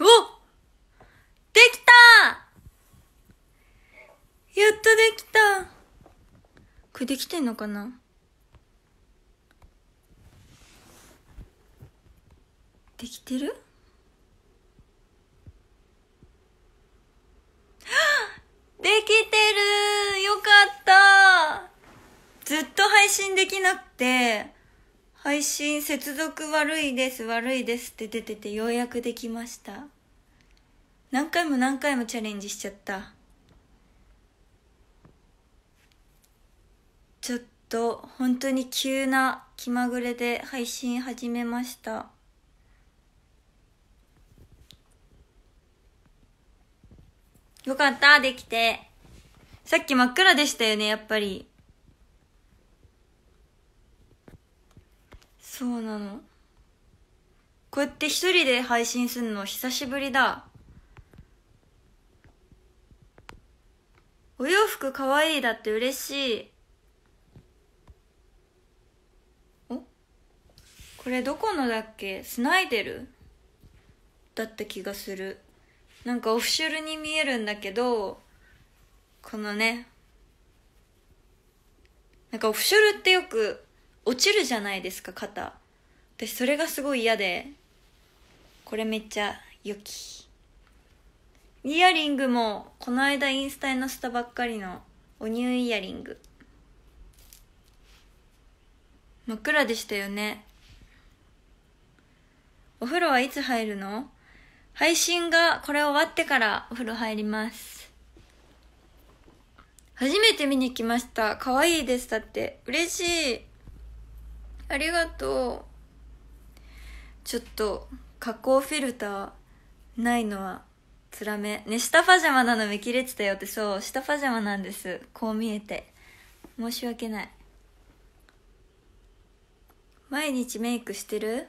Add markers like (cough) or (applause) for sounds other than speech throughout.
おできたやっとできたこれできてんのかなできてる配信接続悪いです悪いですって出ててようやくできました何回も何回もチャレンジしちゃったちょっと本当に急な気まぐれで配信始めましたよかったできてさっき真っ暗でしたよねやっぱりそうなのこうやって一人で配信するの久しぶりだお洋服かわいいだって嬉しいおこれどこのだっけスナイデルだった気がするなんかオフショルに見えるんだけどこのねなんかオフショルってよく落ちるじゃないですか肩私それがすごい嫌でこれめっちゃ良きイヤリングもこの間インスタに載せたばっかりのおニューイヤリング真っ暗でしたよねお風呂はいつ入るの配信がこれ終わってからお風呂入ります初めて見に来ました可愛いですだって嬉しいありがとう。ちょっと、加工フィルターないのはつらめ。ね、下パジャマなの見切れてたよって、そう、下パジャマなんです。こう見えて。申し訳ない。毎日メイクしてる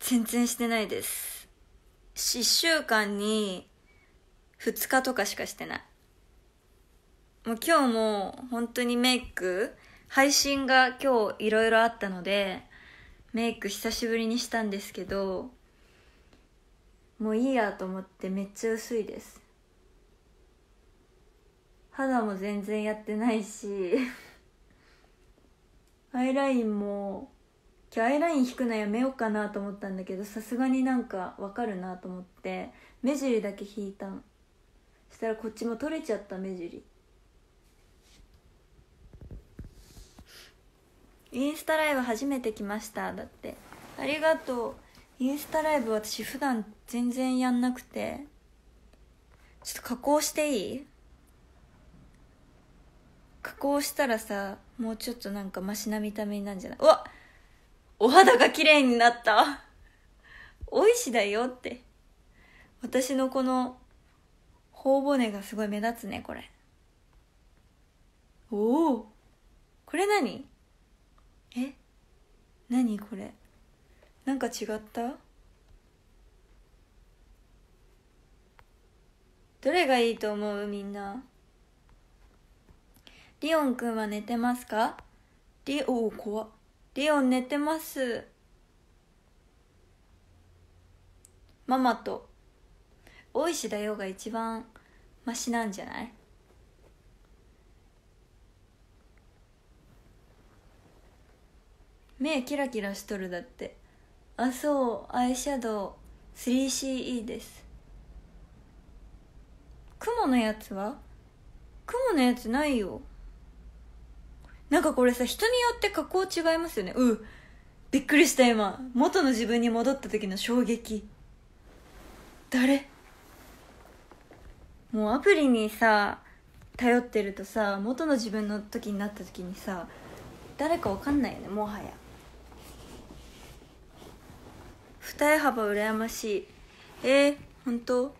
全然してないです。1週間に2日とかしかしてない。もう今日も本当にメイク配信が今日いろいろあったのでメイク久しぶりにしたんですけどもういいやと思ってめっちゃ薄いです肌も全然やってないし (laughs) アイラインも今日アイライン引くのやめようかなと思ったんだけどさすがになんかわかるなと思って目尻だけ引いたんそしたらこっちも取れちゃった目尻インスタライブ初めて来ましただってありがとうインスタライブ私普段全然やんなくてちょっと加工していい加工したらさもうちょっとなんかマシな見た目になんじゃないうわお肌が綺麗になったおいしだよって私のこの頬骨がすごい目立つねこれおおこれ何え何これなんか違ったどれがいいと思うみんなリオンくんは寝てますかリオン怖っリオン寝てますママと大石だよが一番マシなんじゃない目キラキラしとるだってあそうアイシャドウ 3CE です雲のやつは雲のやつないよなんかこれさ人によって加工違いますよねうびっくりした今元の自分に戻った時の衝撃誰もうアプリにさ頼ってるとさ元の自分の時になった時にさ誰か分かんないよねもはや二重幅羨ましいえー、本当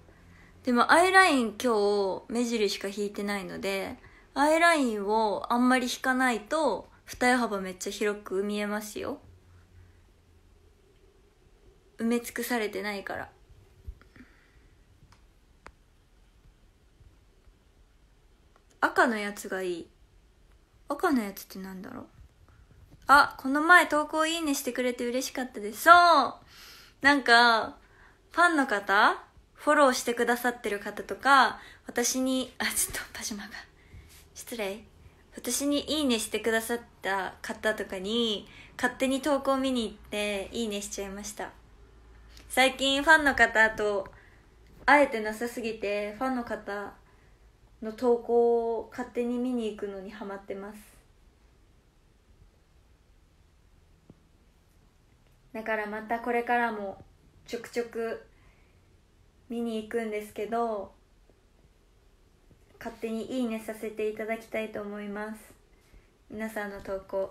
でもアイライン今日目尻しか引いてないのでアイラインをあんまり引かないと二重幅めっちゃ広く見えますよ埋め尽くされてないから赤のやつがいい赤のやつってなんだろうあこの前投稿いいねしてくれて嬉しかったですそうなんか、ファンの方、フォローしてくださってる方とか、私に、あ、ちょっとパジャマが、失礼。私にいいねしてくださった方とかに、勝手に投稿見に行って、いいねしちゃいました。最近ファンの方と会えてなさすぎて、ファンの方の投稿を勝手に見に行くのにハマってます。だからまたこれからもちょくちょく見に行くんですけど勝手にいいねさせていただきたいと思います皆さんの投稿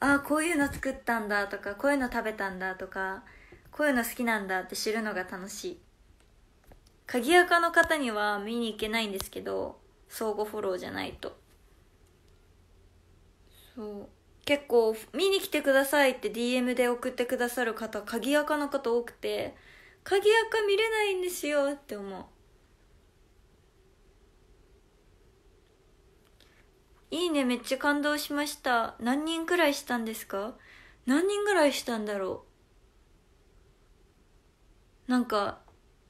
ああこういうの作ったんだとかこういうの食べたんだとかこういうの好きなんだって知るのが楽しい鍵垢の方には見に行けないんですけど相互フォローじゃないとそう結構見に来てくださいって DM で送ってくださる方鍵アカの方多くて鍵アカ見れないんですよって思ういいねめっちゃ感動しました何人くらいしたんですか何人ぐらいしたんだろうなんか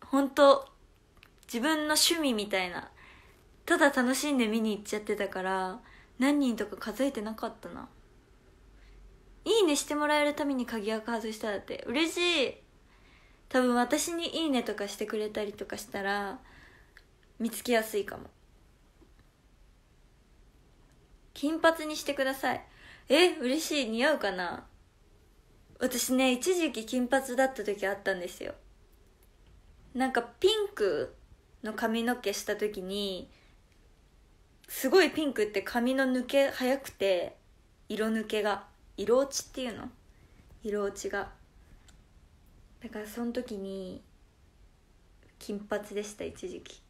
本当自分の趣味みたいなただ楽しんで見に行っちゃってたから何人とか数えてなかったな「いいね」してもらえるために鍵アカ外しただって嬉しい多分私に「いいね」とかしてくれたりとかしたら見つけやすいかも金髪にしてくださいえ嬉しい似合うかな私ね一時期金髪だった時あったんですよなんかピンクの髪の毛した時にすごいピンクって髪の抜け早くて色抜けが色落ちっていうの色落ちがだからその時に金髪でした一時期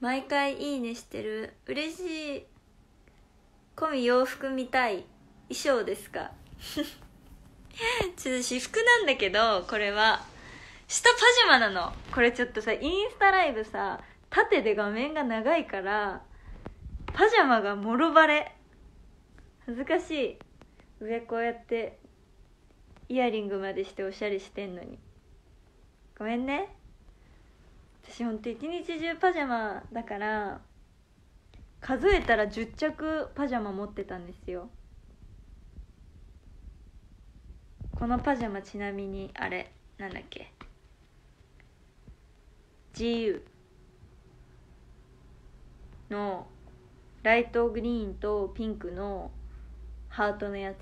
毎回いいねしてる嬉しい込み洋服見たい衣装ですかちょっと私服なんだけどこれは下パジャマなのこれちょっとさインスタライブさ縦で画面が長いからパジャマがもろバレ恥ずかしい上こうやってイヤリングまでしておしゃれしてんのにごめんね私ほんと一日中パジャマだから数えたら10着パジャマ持ってたんですよこのパジャマちなみにあれなんだっけ GU のライトグリーンとピンクのハートのやつ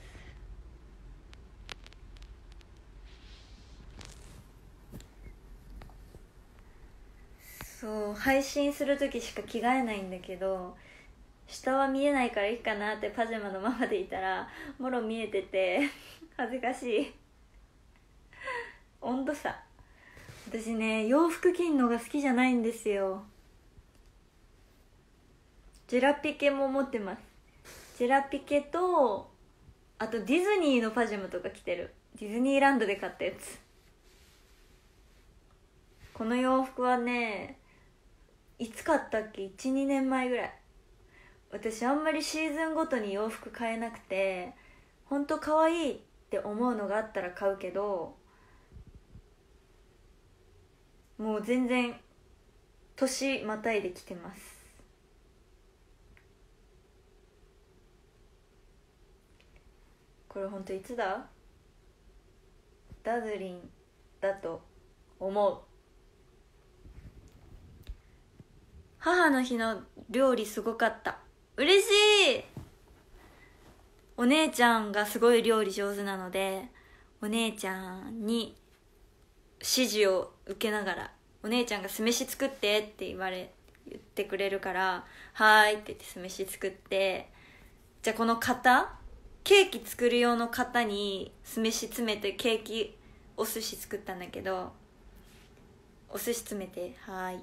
そう配信する時しか着替えないんだけど下は見えないからいいかなってパジャマのままでいたらもろ見えてて恥ずかしい温度差私ね洋服着んのが好きじゃないんですよジェラピケも持ってますジェラピケとあとディズニーのパジャマとか着てるディズニーランドで買ったやつこの洋服はねいつ買ったっけ12年前ぐらい私あんまりシーズンごとに洋服買えなくてほんと可愛いって思うのがあったら買うけどもう全然年またいできてますこれ本当いつだダズリンだと思う母の日の料理すごかった嬉しいお姉ちゃんがすごい料理上手なのでお姉ちゃんに指示を受けながらお姉ちゃんが酢飯作ってって言われ言ってくれるから「はーい」って言って酢飯作ってじゃあこの型ケーキ作る用の型に酢飯詰めてケーキお寿司作ったんだけどお寿司詰めてはい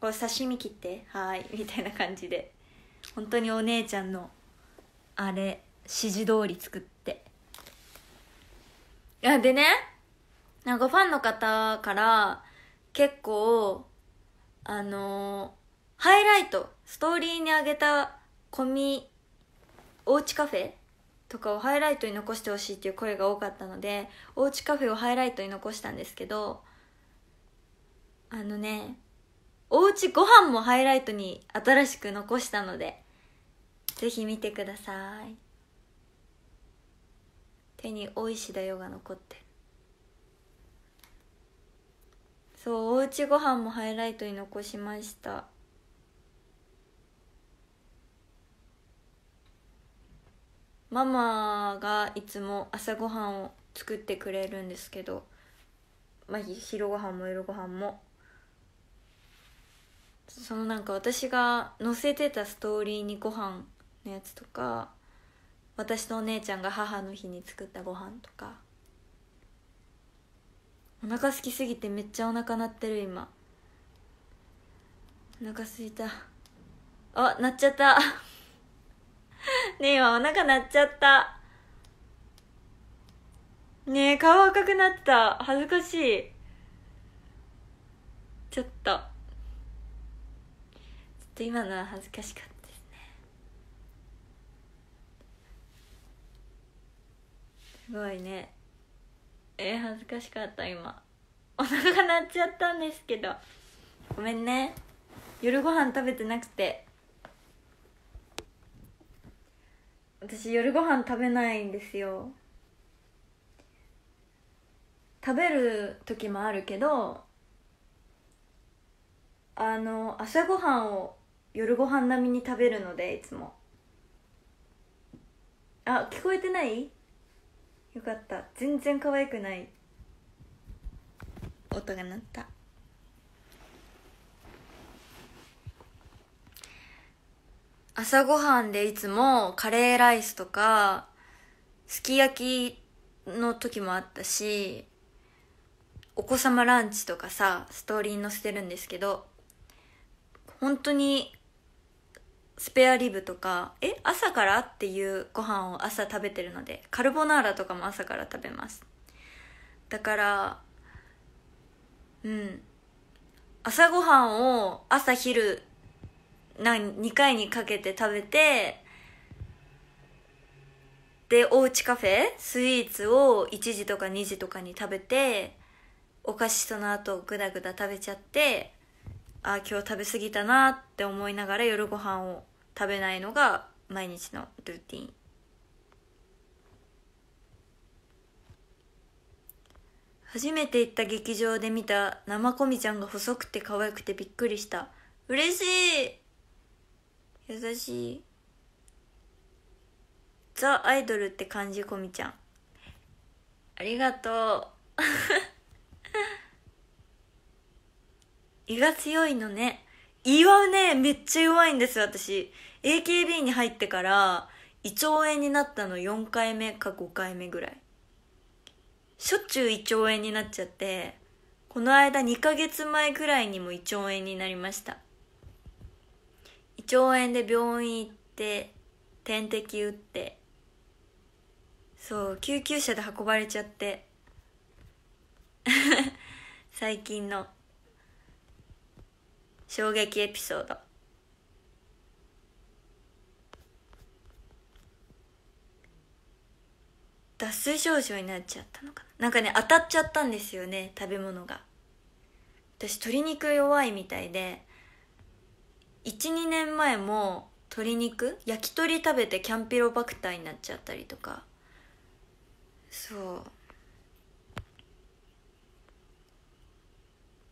これ刺身切ってはいみたいな感じで本当にお姉ちゃんのあれ指示通り作ってあでねなんかファンの方から結構あのー、ハイライトストーリーにあげたコミおうちカフェとかをハイライトに残してほしいっていう声が多かったのでおうちカフェをハイライトに残したんですけどあのねおうちご飯もハイライトに新しく残したのでぜひ見てください手に「おいしだよ」が残ってるそうおうちご飯もハイライトに残しましたママがいつも朝ごはんを作ってくれるんですけど、まあ、昼ごはんも夜ごはんもそのなんか私が載せてたストーリーにご飯のやつとか私とお姉ちゃんが母の日に作ったご飯とかお腹すきすぎてめっちゃお腹鳴ってる今お腹すいたあ鳴っちゃったねえ、お腹鳴っちゃった。ねえ、顔赤くなった。恥ずかしい。ちょっと。ちょっと今のは恥ずかしかったですね。すごいね。えー、恥ずかしかった今。お腹が鳴っちゃったんですけど。ごめんね。夜ご飯食べてなくて。私夜ご飯食べないんですよ食べる時もあるけどあの朝ごはんを夜ご飯並みに食べるのでいつもあ聞こえてないよかった全然可愛くない音が鳴った朝ごはんでいつもカレーライスとか、すき焼きの時もあったし、お子様ランチとかさ、ストーリーに載せてるんですけど、本当にスペアリブとか、え、朝からっていうご飯を朝食べてるので、カルボナーラとかも朝から食べます。だから、うん。朝ごはんを朝昼2回にかけて食べてでおうちカフェスイーツを1時とか2時とかに食べてお菓子その後グダグダ食べちゃってああ今日食べ過ぎたなって思いながら夜ご飯を食べないのが毎日のルーティン初めて行った劇場で見た生こみちゃんが細くて可愛くてびっくりした嬉しい優しいザ・アイドルって感じこみちゃんありがとう (laughs) 胃が強いのね胃はねめっちゃ弱いんです私 AKB に入ってから胃腸炎になったの4回目か5回目ぐらいしょっちゅう胃腸炎になっちゃってこの間2ヶ月前ぐらいにも胃腸炎になりました胃腸炎で病院行って点滴打ってそう救急車で運ばれちゃって (laughs) 最近の衝撃エピソード脱水症状になっちゃったのかななんかね当たっちゃったんですよね食べ物が私鶏肉弱いみたいで12年前も鶏肉焼き鳥食べてキャンピロバクターになっちゃったりとかそう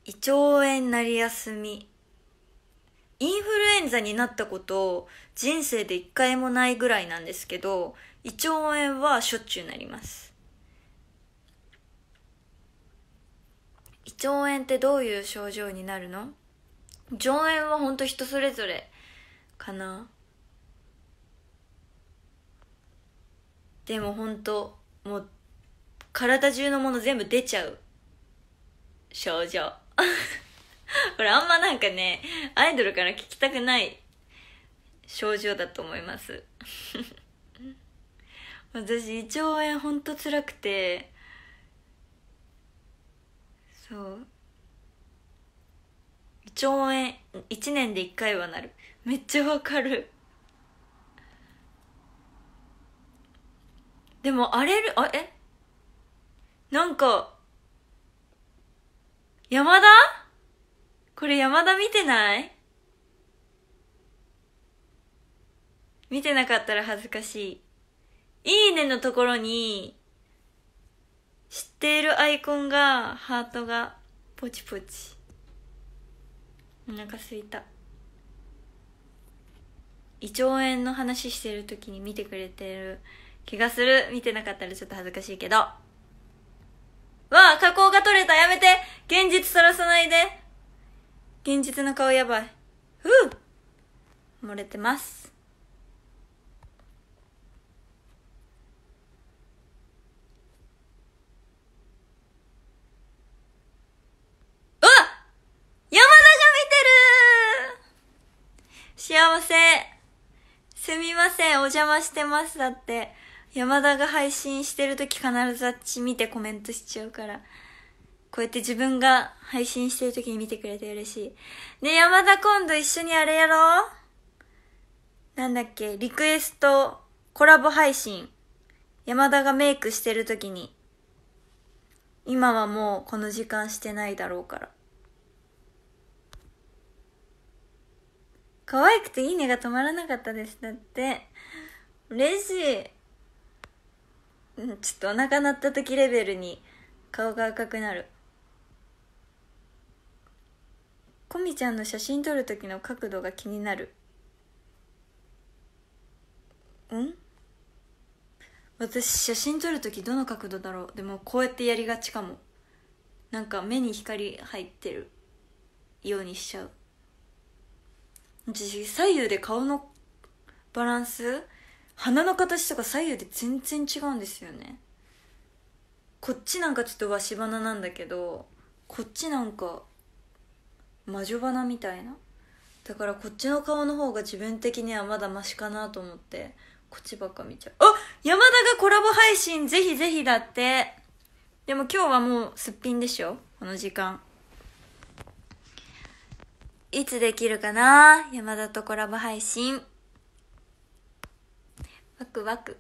胃腸炎なりやすみインフルエンザになったこと人生で一回もないぐらいなんですけど胃腸炎はしょっちゅうなります胃腸炎ってどういう症状になるの上演は本当人それぞれかなでも本当もう体中のもの全部出ちゃう症状 (laughs) これあんまなんかねアイドルから聞きたくない症状だと思います (laughs) 私胃腸炎ほんと辛くてそう兆円1年で1回はなるめっちゃわかるでも荒れるあえなんか山田これ山田見てない見てなかったら恥ずかしい。いいねのところに、知っているアイコンが、ハートが、ポチポチ。お腹すいた胃腸炎の話してる時に見てくれてる気がする見てなかったらちょっと恥ずかしいけどわあ加工が取れたやめて現実さらさないで現実の顔やばいふう漏れてます幸せすみません、お邪魔してます。だって、山田が配信してる時必ずあっち見てコメントしちゃうから。こうやって自分が配信してる時に見てくれて嬉しい。ね、山田今度一緒にあれやろうなんだっけ、リクエストコラボ配信。山田がメイクしてる時に。今はもうこの時間してないだろうから。可愛くていいねが止まらなかったですだって嬉しい、うん、ちょっとお腹鳴った時レベルに顔が赤くなるこみちゃんの写真撮る時の角度が気になるうん私写真撮る時どの角度だろうでもこうやってやりがちかもなんか目に光入ってるようにしちゃう私左右で顔のバランス鼻の形とか左右で全然違うんですよねこっちなんかちょっとわし鼻なんだけどこっちなんか魔女鼻みたいなだからこっちの顔の方が自分的にはまだマシかなと思ってこっちばっか見ちゃうあ山田がコラボ配信ぜひぜひだってでも今日はもうすっぴんでしょこの時間いつできるかな山田とコラボ配信。ワクワク。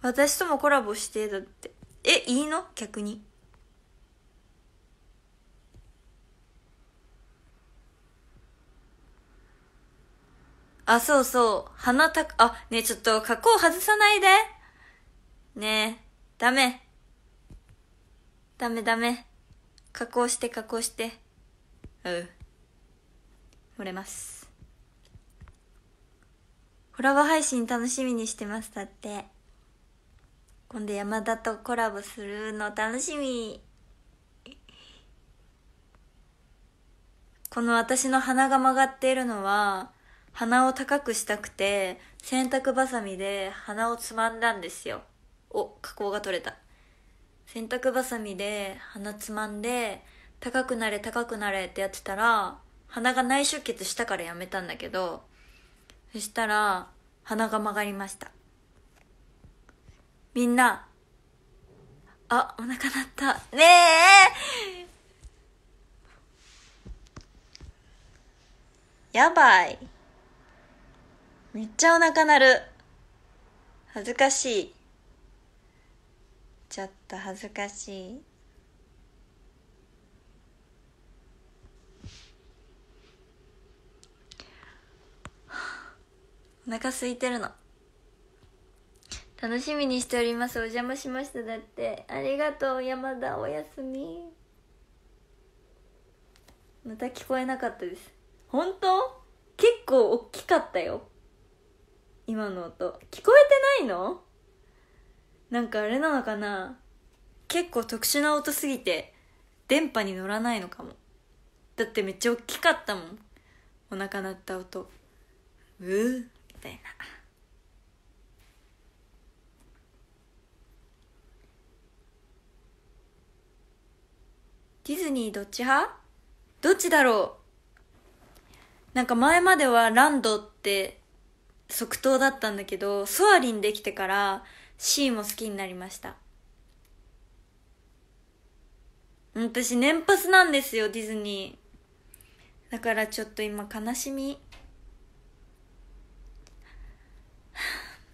私ともコラボしてだって。え、いいの逆に。あ、そうそう。鼻た、あ、ねちょっと、格好外さないで。ねえ、ダメ。ダメダメ。加工して加工してうん漏れますコラボ配信楽しみにしてますだって今度山田とコラボするの楽しみこの私の鼻が曲がっているのは鼻を高くしたくて洗濯ばさみで鼻をつまんだんですよお加工が取れた洗濯ばさみで鼻つまんで高くなれ高くなれってやってたら鼻が内出血したからやめたんだけどそしたら鼻が曲がりましたみんなあお腹鳴ったねえやばいめっちゃお腹鳴る恥ずかしいちょっと恥ずかしいお腹空いてるの楽しみにしておりますお邪魔しましただってありがとう山田おやすみまた聞こえなかったです本当結構大きかったよ今の音聞こえてないのなんかあれなのかな結構特殊な音すぎて電波に乗らないのかもだってめっちゃ大きかったもんお腹鳴った音うーみたいなディズニーどっち派どっちだろうなんか前まではランドって即答だったんだけどソアリンできてから C も好きになりました私年パスなんですよディズニーだからちょっと今悲しみ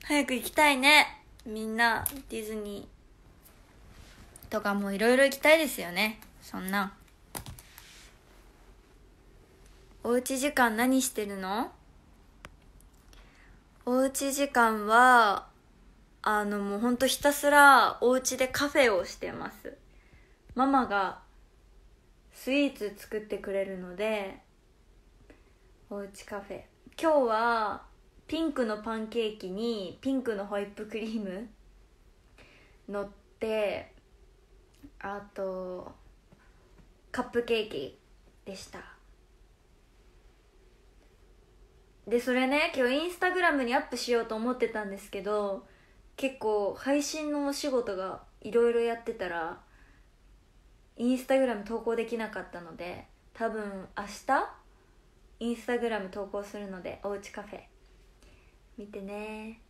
早く行きたいねみんなディズニーとかもいろいろ行きたいですよねそんなおうち時間何してるのおうち時間はあのもうほんとひたすらお家でカフェをしてますママがスイーツ作ってくれるのでおうちカフェ今日はピンクのパンケーキにピンクのホイップクリーム乗ってあとカップケーキでしたでそれね今日インスタグラムにアップしようと思ってたんですけど結構配信のお仕事がいろいろやってたらインスタグラム投稿できなかったので多分明日インスタグラム投稿するのでおうちカフェ見てね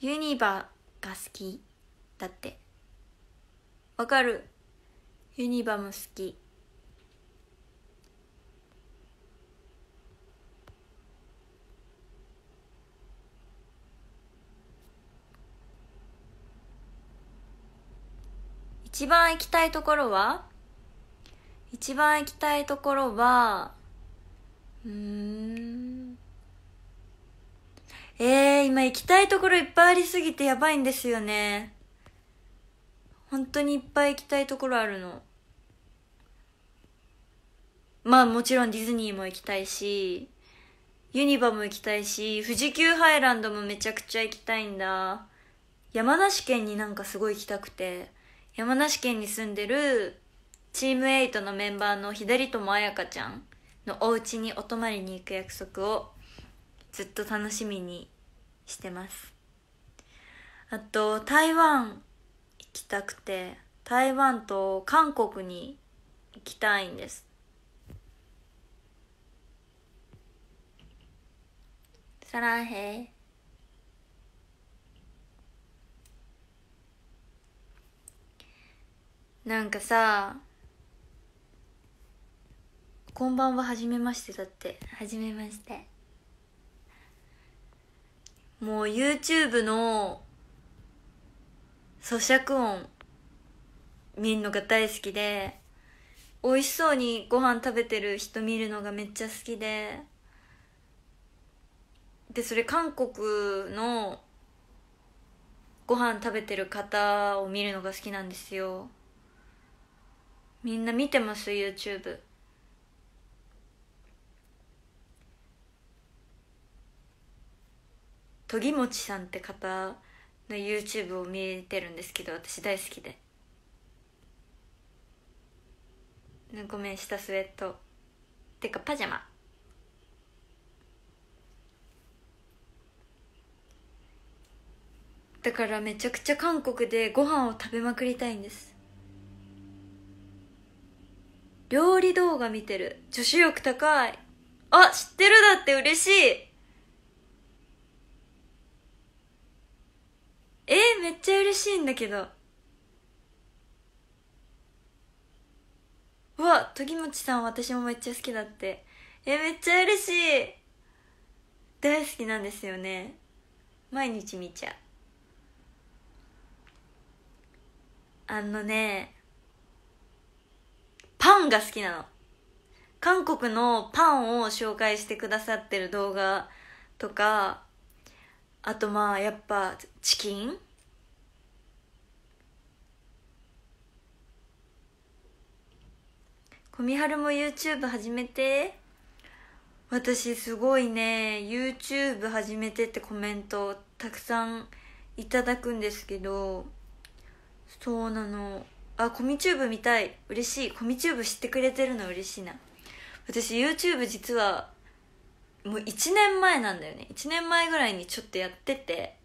ユニバが好きだってわかるユニバも好き一番行きたいところは一番行きたいところは、うーん。えー、今行きたいところいっぱいありすぎてやばいんですよね。本当にいっぱい行きたいところあるの。まあもちろんディズニーも行きたいし、ユニバも行きたいし、富士急ハイランドもめちゃくちゃ行きたいんだ。山梨県になんかすごい行きたくて。山梨県に住んでるチーム8のメンバーの左友彩香ちゃんのお家にお泊まりに行く約束をずっと楽しみにしてますあと台湾行きたくて台湾と韓国に行きたいんですサンヘイなんかさこんばんははじめましてだってはじめましてもう YouTube の咀嚼音見るのが大好きで美味しそうにご飯食べてる人見るのがめっちゃ好きででそれ韓国のご飯食べてる方を見るのが好きなんですよみんな見てます YouTube とぎもちさんって方の YouTube を見てるんですけど私大好きでごめん下スウェットてかパジャマだからめちゃくちゃ韓国でご飯を食べまくりたいんです料理動画見てる。女子力高い。あ、知ってるだって嬉しい。えー、めっちゃ嬉しいんだけど。わ、とぎもちさん私もめっちゃ好きだって。えー、めっちゃ嬉しい。大好きなんですよね。毎日見ちゃう。あのね、ンが好きなの。韓国のパンを紹介してくださってる動画とか、あとまあやっぱチキンミハルも YouTube 始めて私すごいね YouTube 始めてってコメントたくさんいただくんですけどそうなのあコミチューブ見たい嬉しいコミチューブ知ってくれてるの嬉しいな私 YouTube 実はもう1年前なんだよね1年前ぐらいにちょっとやってて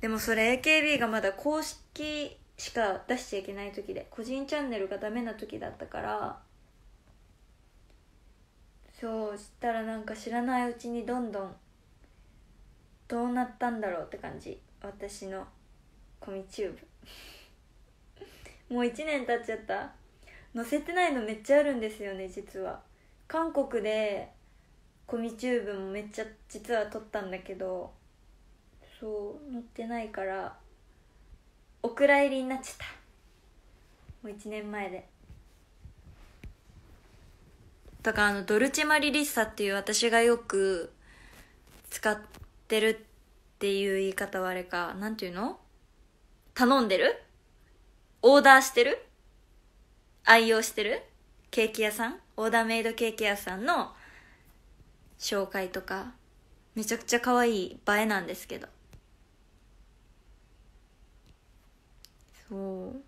でもそれ AKB がまだ公式しか出しちゃいけない時で個人チャンネルがダメな時だったからそうしたらなんか知らないうちにどんどんどうなったんだろうって感じ私のコミチューブもう1年経っちゃった載せてないのめっちゃあるんですよね実は韓国でコミチューブもめっちゃ実は撮ったんだけどそう載ってないからお蔵入りになっちゃったもう1年前でだからあのドルチマリリッサっていう私がよく使ってるっていう言い方はあれか何て言うの頼んでるオーダーしてる愛用してるケーキ屋さんオーダーメイドケーキ屋さんの紹介とかめちゃくちゃ可愛い映えなんですけどそう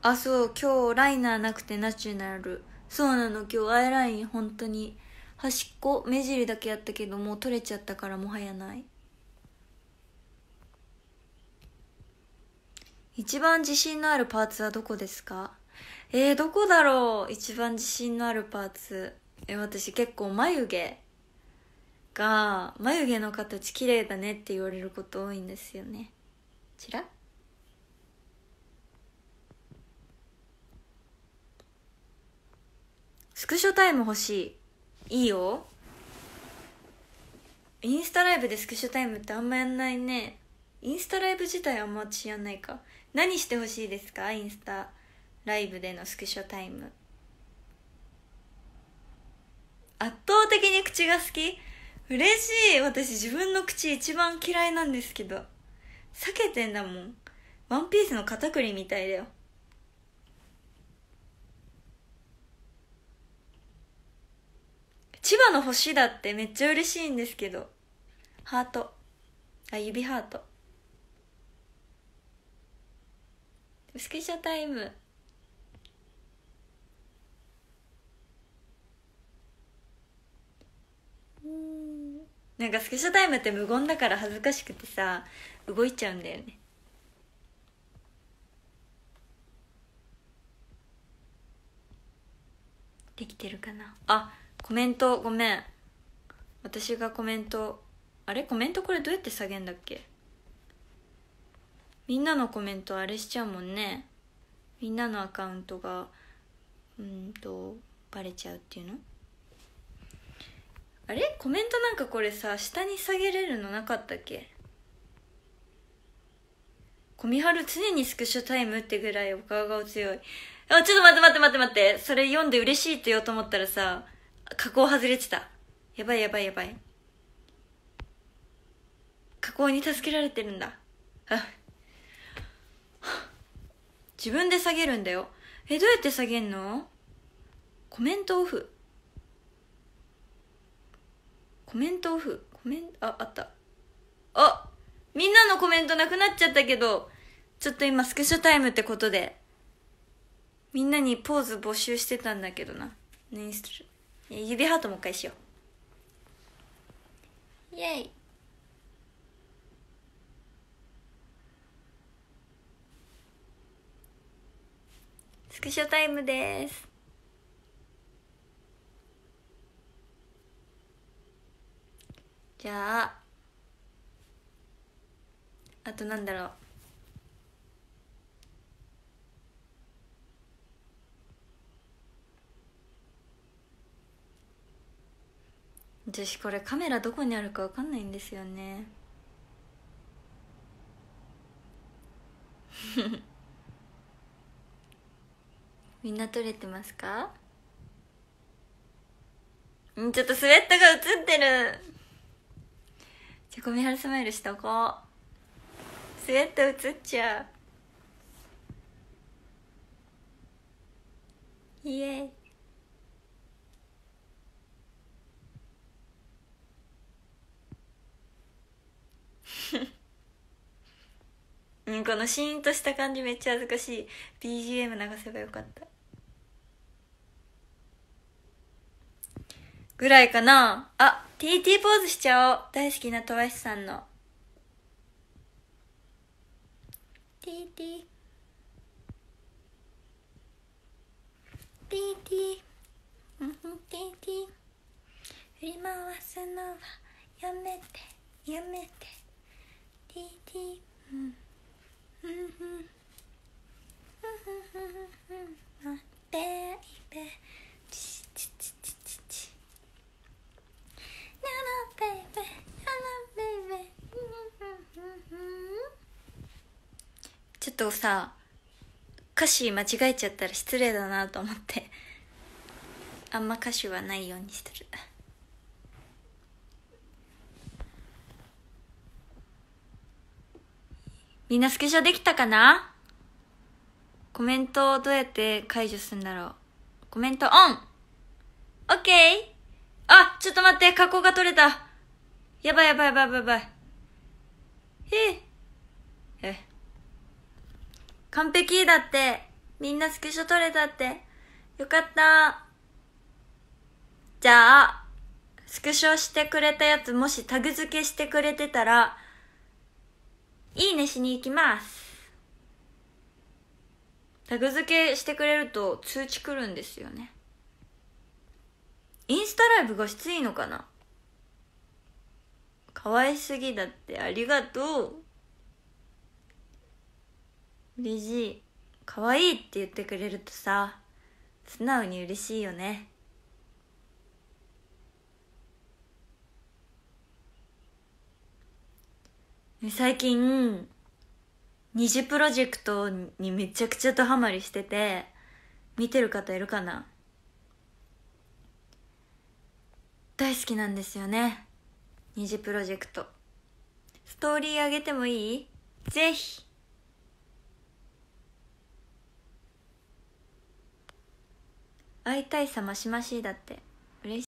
あそう今日ライナーなくてナチュラルそうなの今日アイライン本当に端っこ目尻だけやったけどもう取れちゃったからもはやない一番自信のあるパーツはどこですかえー、どこだろう一番自信のあるパーツえ私結構眉毛が眉毛の形綺麗だねって言われること多いんですよねちらスクショタイム欲しいいいよインスタライブでスクショタイムってあんまやんないねインスタライブ自体あんま私やんないか何してほしいですかインスタライブでのスクショタイム圧倒的に口が好き嬉しい私自分の口一番嫌いなんですけど避けてんだもんワンピースの肩くりみたいだよ千葉の星だってめっちゃ嬉しいんですけどハートあ指ハートスクショタイムなんかスクショタイムって無言だから恥ずかしくてさ動いちゃうんだよねできてるかなあコメントごめん私がコメントあれコメントこれどうやって下げんだっけみんなのコメントあれしちゃうもんねみんなのアカウントがうんとバレちゃうっていうのあれコメントなんかこれさ下に下げれるのなかったっけ小見春常にスクショタイムってぐらいお顔が強いあちょっと待って待って待って待ってそれ読んで嬉しいって言おうと思ったらさ加工外れてた。やばいやばいやばい。加工に助けられてるんだ。自分で下げるんだよ。え、どうやって下げんのコメントオフ。コメントオフ。コメント、あ、あった。あみんなのコメントなくなっちゃったけど、ちょっと今スクショタイムってことで、みんなにポーズ募集してたんだけどな。何する指ハートもう一回しようイエイスクショタイムですじゃああとなんだろう私これカメラどこにあるか分かんないんですよねみんな撮れてますかんちょっとスウェットが映ってるじゃあゴミハルスマイルしとこうスウェット映っちゃうイエーイうん、このシーンとした感じめっちゃ恥ずかしい BGM 流せばよかったぐらいかなあ TT ポーズしちゃおう大好きなトワイさんの TT TT うん TT 振り回すのはやめてやめて TT うんちょっとさ歌詞間違えちゃったら失礼だなと思ってあんま歌詞はないようにしてる。みんなスクショできたかなコメントをどうやって解除するんだろう。コメントオン !OK! あ、ちょっと待って、加工が取れた。やばいやばいやばいやばい。ええ。完璧だって。みんなスクショ取れたって。よかった。じゃあ、スクショしてくれたやつもしタグ付けしてくれてたら、いいねしに行きますタグ付けしてくれると通知来るんですよねインスタライブ画質いいのかな可愛すぎだってありがとう嬉しい可愛いって言ってくれるとさ素直に嬉しいよね最近二次プロジェクトにめちゃくちゃドハマりしてて見てる方いるかな大好きなんですよね二次プロジェクトストーリー上げてもいいぜひ会いたいさましましだって嬉しい